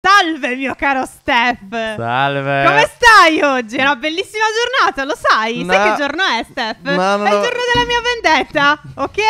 Salve mio caro Steph! Salve! Come stai oggi? È una bellissima giornata, lo sai? No. Sai che giorno è Steph? No, no, è il giorno della mia vendetta, ok?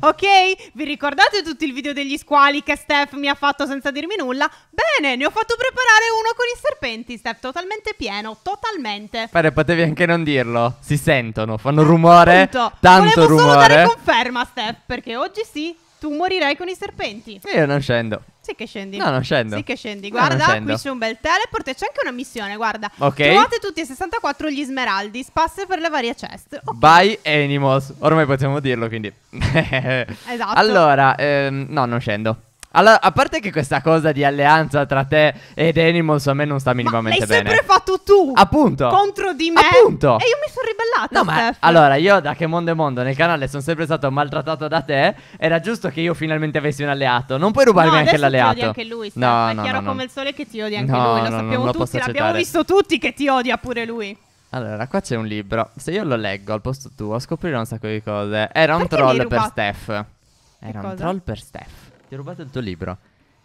Ok? Vi ricordate tutto il video degli squali che Steph mi ha fatto senza dirmi nulla? Bene, ne ho fatto preparare uno con i serpenti, Steph, totalmente pieno, totalmente. Pare potevi anche non dirlo, si sentono, fanno rumore, Punto. tanto Volevo rumore. Volevo solo dare conferma Steph, perché oggi sì, tu morirai con i serpenti. Io non scendo. Sì che scendi. No, non scendo. Sì che scendi. Guarda, no, qui c'è un bel teleport e c'è anche una missione, guarda. Ok. Trovate tutti e 64 gli smeraldi, spasse per le varie chest. Okay. By animals. Ormai possiamo dirlo, quindi. esatto. Allora, ehm, no, non scendo. Alla, a parte che questa cosa di alleanza tra te ed Animals a me non sta minimamente bene. Ma l'hai sempre fatto tu. Appunto. Contro di me. Appunto. E io mi sono ribellata, No, ma Steph. allora io da che mondo è mondo nel canale sono sempre stato maltrattato da te, era giusto che io finalmente avessi un alleato. Non puoi rubarmi no, anche l'alleato. Ti odia anche lui, No, No, è chiaro no, come il sole che ti odia anche lui, lo sappiamo lo tutti, l'abbiamo visto tutti che ti odia pure lui. Allora, qua c'è un libro. Se io lo leggo al posto tuo, scoprirò un sacco di cose. Era un Perché troll per Steph. Era un troll per Steph. Ti ho rubato il tuo libro.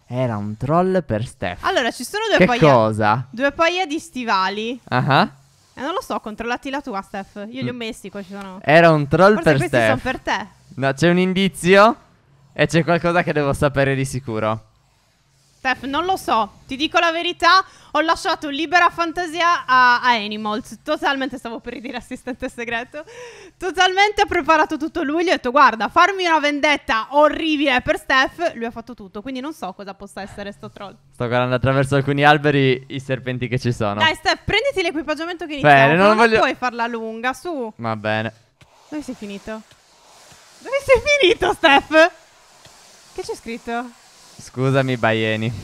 Era un troll per Steph. Allora, ci sono due che paia. cosa? Due paia di stivali. Ah. Uh-huh. Eh, non lo so, controllati la tua, Steph. Io li ho messi, qua ci sono. Era un troll Forse per questi Steph. questi sono per te. No, c'è un indizio e c'è qualcosa che devo sapere di sicuro. Steph, non lo so, ti dico la verità, ho lasciato libera fantasia a, a Animals, totalmente, stavo per dire assistente segreto, totalmente ha preparato tutto lui, gli ho detto guarda, farmi una vendetta orribile per Steph, lui ha fatto tutto, quindi non so cosa possa essere sto troll. Sto guardando attraverso alcuni alberi i serpenti che ci sono. Dai Steph, prenditi l'equipaggiamento che iniziamo, bene, non, non voglio... puoi farla lunga, su. Va bene. Dove sei finito? Dove sei finito Steph? Che c'è scritto? Scusami, Baieni.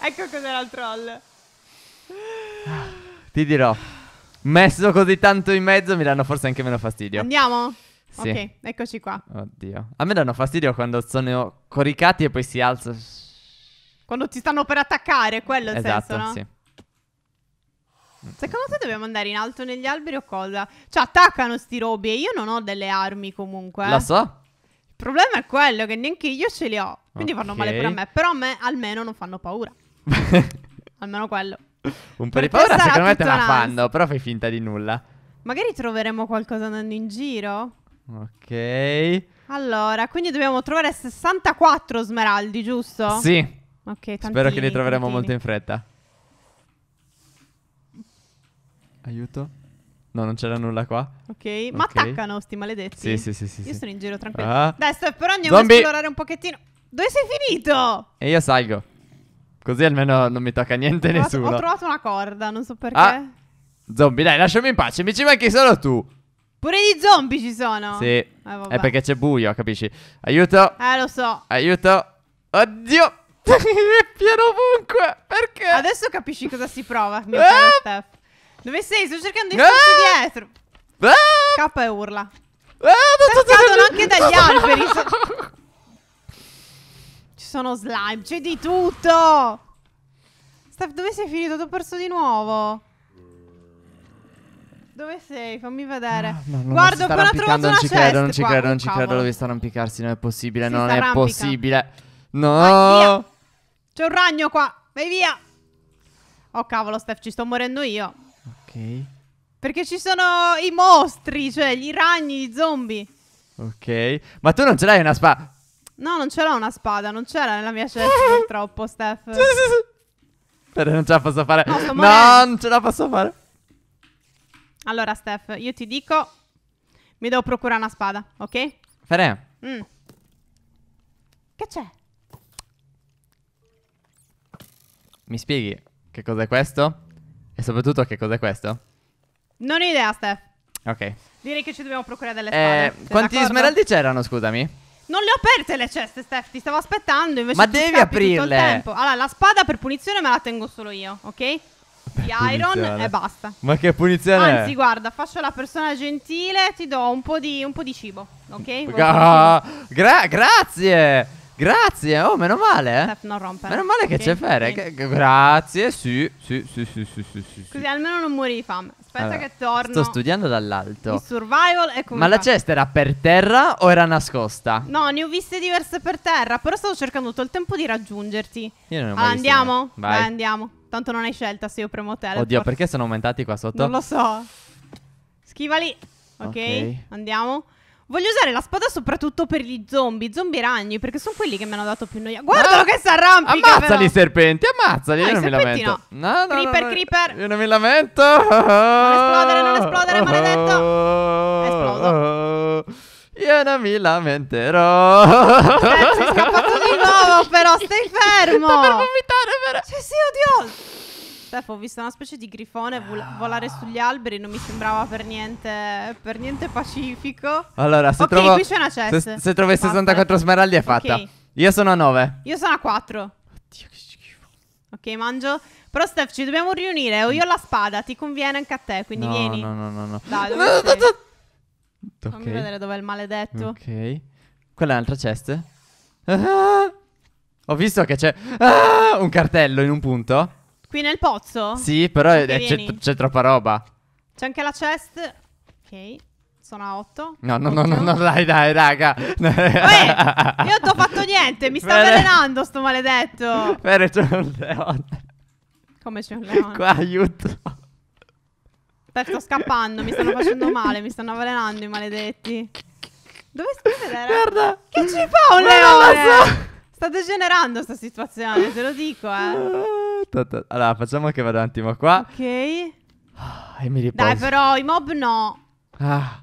ecco cos'era il troll. Ti dirò. Messo così tanto in mezzo mi danno forse anche meno fastidio. Andiamo? Sì. Ok, eccoci qua. Oddio. A me danno fastidio quando sono coricati e poi si alza. Quando ti stanno per attaccare, quello è esatto, il senso, esatto, no? Sì. Secondo te dobbiamo andare in alto negli alberi o cosa? Cioè, attaccano sti robi e io non ho delle armi comunque. La so. Il problema è quello che neanche io ce li ho. Quindi okay. fanno male pure a me. Però a me almeno non fanno paura. almeno quello. Un po' di paura secondo me te la fanno, però fai finta di nulla. Magari troveremo qualcosa andando in giro. Ok. Allora, quindi dobbiamo trovare 64 smeraldi, giusto? Sì. Ok, tantini, Spero che li troveremo tantini. molto in fretta. Aiuto. No, non c'era nulla qua. Ok, ma attaccano sti maledetti. Sì, sì, sì, sì. Io sì. sono in giro tranquillo. Ah. Dai, sto, però andiamo Zombie. a esplorare un pochettino. Dove sei finito? E io salgo. Così almeno non mi tocca niente Ho- nessuno. Ho trovato una corda, non so perché. Ah. Zombie, dai, lasciami in pace. Mi ci manchi solo tu. Pure gli zombie ci sono. Sì. Eh, È perché c'è buio, capisci? Aiuto. Eh, lo so. Aiuto. Oddio. Piano ovunque. Perché? Adesso capisci cosa si prova, mio caro Eh. Steph. Dove sei? Sto cercando di farti ah! dietro. Ah! K e urla. Ah, cadono anche dagli alberi. Ci sono slime, c'è di tutto. Steph, dove sei finito? T'ho perso di nuovo. Dove sei? Fammi vedere. Ah, no, Guardo, però ho trovato non una ci credo, Non ci credo, non ci credo. Oh, dove stanno arrampicarsi? Non è possibile, si non è possibile. No. C'è un ragno qua. Vai via. Oh cavolo, Steph, ci sto morendo io. Ok. Perché ci sono i mostri, cioè gli ragni, i zombie. Ok. Ma tu non ce l'hai una spada? No, non ce l'ho una spada, non c'era nella mia scelta purtroppo, Steph. Però non ce la posso fare. No, no, non ce la posso fare. Allora, Steph, io ti dico, mi devo procurare una spada, ok? Fere. Mm. Che c'è? Mi spieghi che cos'è questo? E soprattutto che cos'è questo? Non ho idea, Steph. Ok. Direi che ci dobbiamo procurare delle eh, spade. Eh, quanti d'accordo? smeraldi c'erano, scusami? Non le ho aperte le ceste, Steph, ti stavo aspettando, invece Ma devi aprirle. tempo. Allora, la spada per punizione me la tengo solo io, ok? Di iron e basta. Ma che punizione? Anzi, guarda, faccio la persona gentile, ti do un po' di, un po di cibo, ok? Gra Gra grazie! Grazie, oh, meno male. Steph, non rompere. Meno male che c'è Fere. Okay. Grazie, sì, sì, sì, sì, sì, sì, sì. Così almeno non muori di fame. Aspetta allora, che torno. Sto studiando dall'alto. Il survival è come. Ma la cesta era per terra o era nascosta? No, ne ho viste diverse per terra, però stavo cercando tutto il tempo di raggiungerti. Io non ho allora, andiamo? Vai. Vai, andiamo. Tanto non hai scelta se io premo teleport. Oddio, perché sono aumentati qua sotto? Non lo so. Schiva lì. ok, okay. andiamo. Voglio usare la spada soprattutto per gli zombie, zombie ragni, perché sono quelli che mi hanno dato più noia. Guardalo ah, che si arrampica Ammazzali però. i serpenti, ammazzali, no, io ah, non mi lamento. No, no, no creeper, no, creeper. Io non mi lamento. Non esplodere, non esplodere, maledetto. Esplodo. Io non mi lamenterò. Sei, sei scappato di nuovo però, stai fermo. Sto per vomitare però. Cioè, sei odioso. Steph, ho visto una specie di grifone vol- ah. volare sugli alberi, non mi sembrava per niente, per niente pacifico. Allora, se, okay, trovo, qui c'è una chest. se, se trovi 64 smeraldi è fatta. Okay. Io sono a 9. Io sono a 4. Oddio, che schifo. Ok, mangio. Però Steph, ci dobbiamo riunire. Ho io la spada, ti conviene anche a te, quindi no, vieni. No, no, no, no. Dai, dove no, sei? No, Fammi okay. vedere dov'è il maledetto. Ok. Quella è un'altra cesta. Ah! Ho visto che c'è ah! un cartello in un punto. Qui nel pozzo? Sì, però è- c'è, c'è troppa roba. C'è anche la chest. Ok. Sono a 8. No, no, no, no, no, dai, dai, raga. io non ti ho fatto niente, mi sta avvelenando sto maledetto. Fere, c'è un leone. Come c'è un leone? Qua, aiuto. Beh, sto scappando, mi stanno facendo male, mi stanno avvelenando i maledetti. Dove stai vedere? Guarda. Che ci fa un Ma non lo leone? Sta degenerando sta situazione, te lo dico, eh. Ah. Allora, facciamo che vada un attimo qua. Ok. Ah, e mi riposo. Dai, però, i mob no. Ah,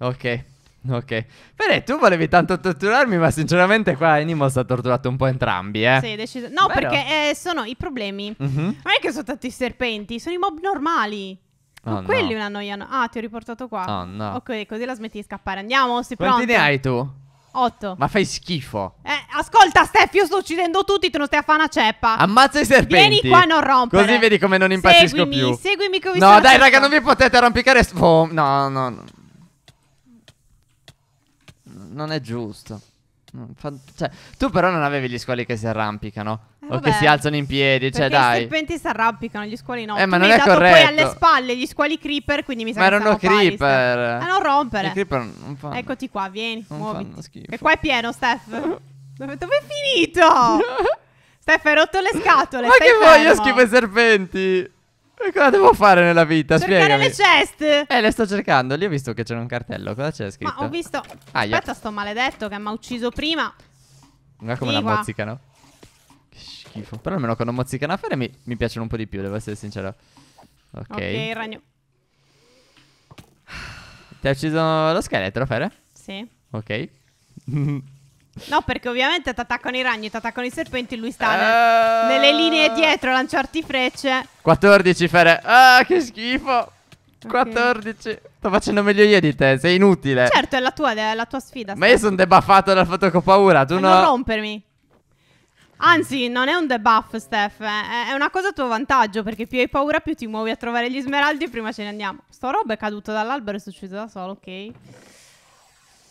ok. Ok. Bene, tu volevi tanto torturarmi, ma sinceramente qua Animos ha torturato un po' entrambi, eh. Sì, deciso. No, Vero? perché eh, sono i problemi. Mm -hmm. Non è che sono tanti serpenti, sono i mob normali. Oh, ma no. quelli una noia. Ah, ti ho riportato qua. Oh no. Ok, così la smetti di scappare. Andiamo, si pronti. Quanti ne hai tu? 8. Ma fai schifo. Eh, ascolta, Steph, io sto uccidendo tutti, te lo stai a fare una ceppa. Ammazza i serpenti. Vieni qua, non rompere. Così vedi come non impazzisco seguimi, più. Seguimi, seguimi. No, dai, raga, non vi potete arrampicare. Oh, no, no, no. Non è giusto. Mm, cioè, tu però non avevi gli squali che si arrampicano eh, o che si alzano in piedi, cioè dai. I serpenti si arrampicano, gli squali no. Eh, ma tu non mi è corretto. poi alle spalle gli squali creeper, quindi mi sa ma che erano creeper. Pali, ah, non rompere. I creeper non fanno. Eccoti qua, vieni, non muoviti. E qua è pieno, Steph. dove, dove è finito? Steph, hai rotto le scatole. Ma che fermo. voglio schifo i serpenti? E cosa devo fare nella vita? Cercare Spiegami. le ceste. Eh, le sto cercando. Lì ho visto che c'era un cartello. Cosa c'è scritto? Ma ho visto. Aia. Ah, Aspetta, sto maledetto che mi ha ucciso prima. Guarda come la mozzicano. Che schifo. Però almeno quando mozzicano a fare mi, mi piacciono un po' di più, devo essere sincero. Ok. Ok, ragno. Ti ha ucciso lo scheletro, Fere? Sì. Ok. No, perché ovviamente ti attaccano i ragni, ti attaccano i serpenti, lui sta eh... nelle linee dietro a lanciarti frecce. 14 fere. Ah, che schifo. Okay. 14. Sto facendo meglio io di te, sei inutile. Certo, è la tua, è la tua sfida. Ma io sono debuffato dal fatto che ho paura, tu eh, no. Non rompermi. Anzi, non è un debuff, Steph. Eh, è una cosa a tuo vantaggio, perché più hai paura, più ti muovi a trovare gli smeraldi e prima ce ne andiamo. Sto roba è caduto dall'albero e è successo da solo, ok?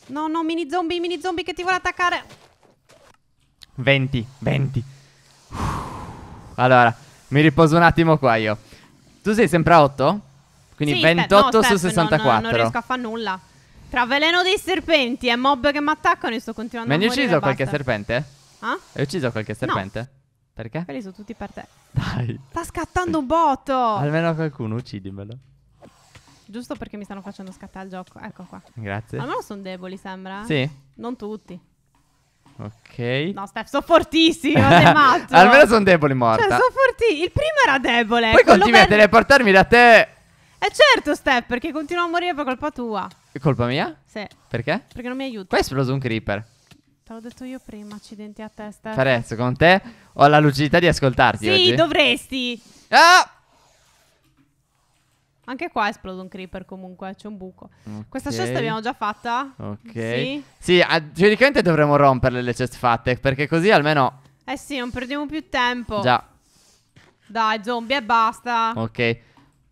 No, no, mini zombie, mini zombie che ti vuole attaccare. 20, 20. Allora, mi riposo un attimo qua io. Tu sei sempre a 8? Quindi sì, 28 no, su Steph, 64. Non, non riesco a fare nulla. Tra veleno dei serpenti e mob che mi attaccano, io sto continuando Ma a morire. Ma hai ucciso qualche serpente? Ah? Hai ucciso qualche serpente? No. Perché? Quelli sono tutti per te. Dai. Sta scattando un botto. Almeno qualcuno, uccidimelo. Giusto perché mi stanno facendo scattare il gioco. Ecco qua. Grazie. Almeno sono deboli, sembra. Sì. Non tutti. Ok. No, Steph, sono fortissimo. Almeno sono deboli, morta. Cioè, sono forti. Il primo era debole. Poi continui bello... a teleportarmi da te. Eh certo, Steph, perché continuo a morire per colpa tua. È colpa mia? Sì. Perché? Perché non mi aiuti. Qua è esploso un creeper. Te l'ho detto io prima, accidenti a testa. Farezzo, con te ho la lucidità di ascoltarti. Sì, oggi. dovresti. Ah! Anche qua esplode un creeper comunque, c'è un buco. Okay. Questa chest l'abbiamo già fatta. Ok. Sì, sì a, giuridicamente dovremmo romperle le chest fatte, perché così almeno... Eh sì, non perdiamo più tempo. Già. Dai, zombie e basta. Ok.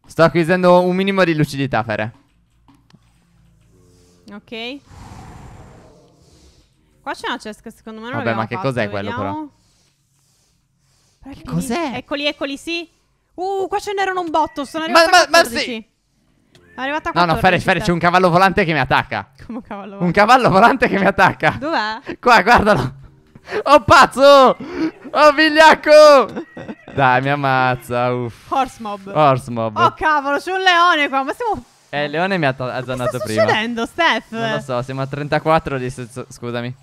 Sto acquisendo un minimo di lucidità, Fere. Ok. Qua c'è una chest che secondo me non Vabbè, ma che cos'è quello però? Che cos'è? Eccoli, eccoli, sì. Uh, qua ce n'erano un botto. Sono arrivato ma, a 14. Ma, ma sì. arrivato a 14. No, no, Ferre, Ferre, c'è un cavallo volante che mi attacca. Come un cavallo volante? Un cavallo volante che mi attacca. Dov'è? Qua, guardalo. Oh, pazzo! Oh, vigliacco! Dai, mi ammazza, uff. Horse mob. Horse mob. Oh, cavolo, c'è un leone qua, ma siamo... Eh, il leone mi ha azzannato prima. Che sta succedendo, Steph? Non lo so, siamo a 34 di... Scusami.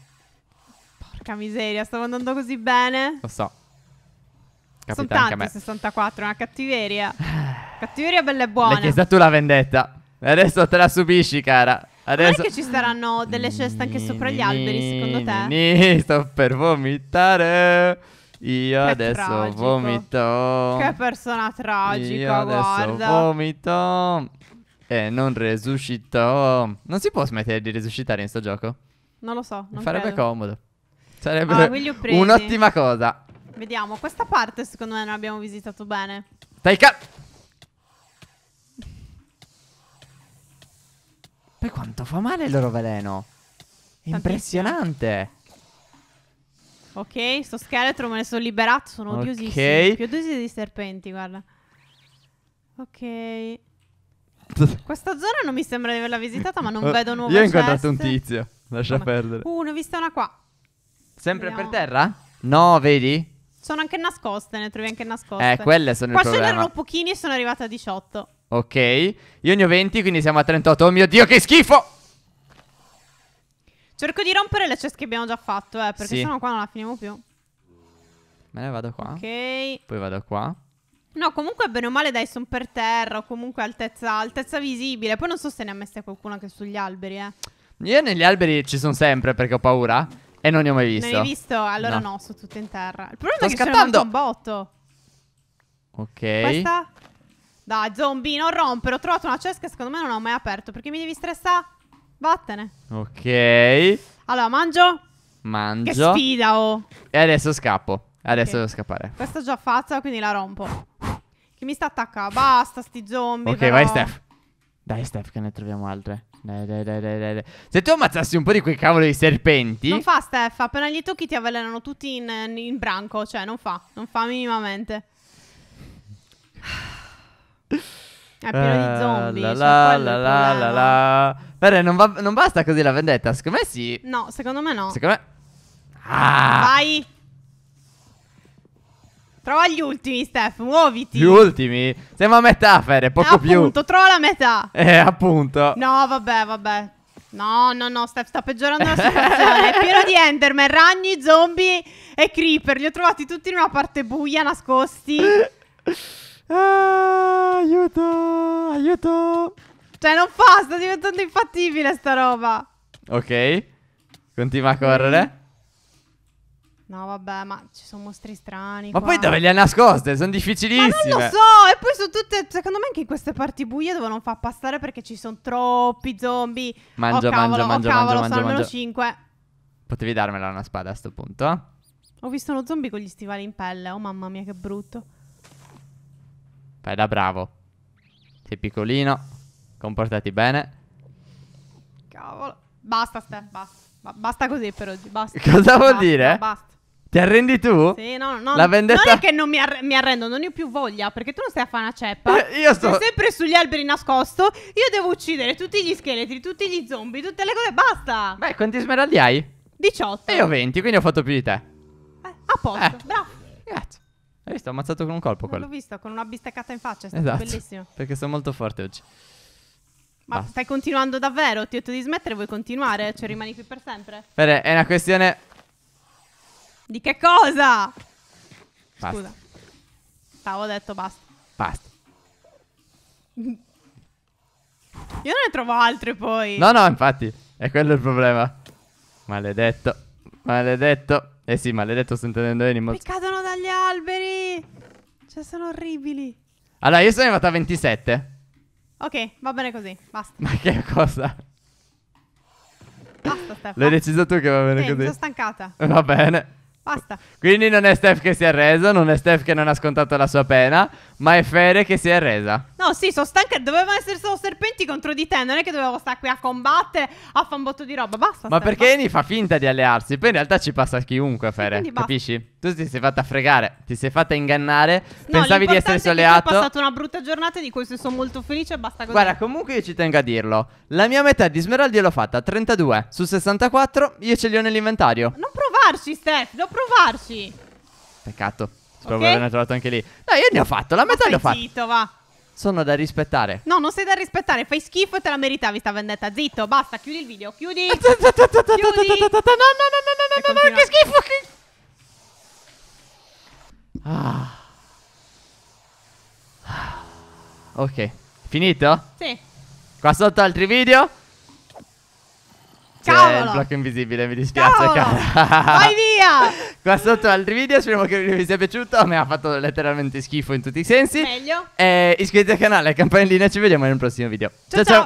Porca miseria, stavo andando così bene. Lo so. Capita Sono tanti 64, una cattiveria. cattiveria bella e buona. Perché è tu la vendetta. Adesso te la subisci, cara. Adesso... Non è che ci saranno delle ceste anche sopra gli alberi, secondo te? Nì, sto per vomitare. Io che adesso tragico. vomito. Che persona tragica, Io adesso guarda. vomito. E non resuscito. Non si può smettere di resuscitare in sto gioco? Non lo so, non Farebbe credo. comodo. Sarebbe ah, un'ottima cosa. Vediamo, questa parte secondo me non abbiamo visitato bene. Taika! Poi quanto fa male il loro veleno. impressionante. Ok, sto scheletro me ne sono liberato, sono okay. Più odiosi di serpenti, guarda. Ok. Questa zona non mi sembra di averla visitata, ma non eh, vedo nuove Io ho incontrato un tizio, lascia Come. perdere. Uh, ne ho vista una qua. Sempre Vediamo. per terra? No, vedi? Sono anche nascoste, ne trovi anche nascoste. Eh, quelle sono Qua il problema. Qua ce n'erano pochini e sono arrivata a 18. Ok, io ne ho 20, quindi siamo a 38. Oh mio Dio, che schifo! Cerco di rompere le ceste che abbiamo già fatto, eh, perché sì. sennò qua non la finiamo più. Me ne vado qua. Ok. Poi vado qua. No, comunque bene o male dai, sono per terra o comunque altezza, altezza visibile. Poi non so se ne ha messa qualcuno anche sugli alberi, eh. Io negli alberi ci sono sempre perché ho paura. E non ne ho mai visto. Non hai visto? Allora no, no sono tutte in terra. Il problema Sto è che scattando. sono un botto. Ok. Questa? Dai, zombie, non rompere. Ho trovato una cesta che secondo me non ho mai aperto. Perché mi devi stressare? Vattene. Ok. Allora, mangio. Mangio. Che sfida, oh. E adesso scappo. Adesso okay. devo scappare. Questa è già fatta, quindi la rompo. Che mi sta attaccando. Basta, sti zombie. Ok, però. vai, Steph. Dai, Steph, che ne troviamo altre. Dai, dai, dai, Se tu ammazzassi un po' di quei cavolo di serpenti. Non fa, Steph. Appena gli tocchi ti avvelenano tutti in, in branco. Cioè, non fa. Non fa minimamente. È pieno di eh, zombie. Cioè, la la la la, la la Però non, va, non basta così la vendetta. Secondo me sì. No, secondo me no. Secondo me. Ah. Vai. Trova gli ultimi, Steph, muoviti. Gli ultimi? Siamo a metà, Fede, poco eh, appunto, più. Appunto, trova la metà. Eh, appunto. No, vabbè, vabbè. No, no, no, Steph, sta peggiorando la situazione. È pieno di Enderman, ragni, zombie e creeper. Li ho trovati tutti in una parte buia, nascosti. ah, aiuto, aiuto. Cioè, non fa, sta diventando infattibile sta roba. Ok, continua a correre. No, vabbè, ma ci sono mostri strani. Ma qua. poi dove le ha nascoste? Sono difficilissime. Ma non lo so. E poi sono tutte. Secondo me, anche in queste parti buie dove non fa passare perché ci sono troppi zombie. Mangia, oh, cavolo, mangia, oh, mangia, mangia, sono almeno 5. Potevi darmela una spada a sto punto. Ho visto uno zombie con gli stivali in pelle. Oh, mamma mia, che brutto. Fai da bravo. Sei piccolino. Comportati bene. Cavolo. Basta, Steph, basta. basta così per oggi. Basta. Cosa vuol basta, dire? Basta. Ti arrendi tu? Sì, no, no. La vendetta... Non è che non mi, ar- mi, arrendo, non ne ho più voglia, perché tu non stai a fare una ceppa. io sto... Sei sempre sugli alberi nascosto. Io devo uccidere tutti gli scheletri, tutti gli zombie, tutte le cose, basta. Beh, quanti smeraldi hai? 18. E io 20, quindi ho fatto più di te. Eh, a posto, eh. bravo. Grazie. Hai visto? Ho ammazzato con un colpo quello. L'ho visto, con una bisteccata in faccia, è stato esatto, bellissimo. Perché sono molto forte oggi. Ma basta. stai continuando davvero? Ti ho detto di smettere, vuoi continuare? Cioè rimani qui per sempre? Bene, è una questione di che cosa? Basta. Scusa. Stavo detto basta. Basta. Io non ne trovo altre poi. No, no, infatti. È quello il problema. Maledetto. Maledetto. Eh sì, maledetto sto intendendo Animals. Mi cadono dagli alberi. Cioè, sono orribili. Allora, io sono arrivato a 27. Ok, va bene così. Basta. Ma che cosa? Basta, Stefano. L'hai deciso tu che va bene sì, così? sono stancata. Va bene. Basta. Quindi non è Steph che si è reso, non è Steph che non ha scontato la sua pena, ma è Fere che si è resa. No, sì, sono stanca. Dovevano essere solo serpenti contro di te. Non è che dovevo stare qui a combattere, a fare un botto di roba. Basta. Ma Steph, perché basta. Eni fa finta di allearsi? Poi in realtà ci passa chiunque, Fede. Sì, capisci? Tu ti sei fatta fregare, ti sei fatta ingannare. No, pensavi di essere soleato. Ho passato una brutta giornata di cui sono molto felice basta così. Guarda, comunque io ci tengo a dirlo. La mia metà di smeraldi l'ho fatta 32 su 64. Io ce li ho nell'inventario. Non provarci, Steph, devo provarci. Peccato. Spero okay. averne trovato anche lì. No, io ne ho fatto, la metà l'ho fatta. Zitto, va. Sono da rispettare. No, non sei da rispettare, fai schifo e te la meritavi sta vendetta. Zitto, basta, chiudi il video, chiudi. chiudi. No, no, no, no, no, no, no, che schifo. Che... Ah. ah. Ok. Finito? Sì. Qua sotto altri video. C'è il blocco invisibile, mi dispiace, Vai via! Qua sotto altri video, speriamo che vi sia piaciuto. A me ha fatto letteralmente schifo in tutti i sensi. Meglio. E eh, iscrivetevi al canale, campanellina, ci vediamo nel prossimo video. ciao! ciao. ciao.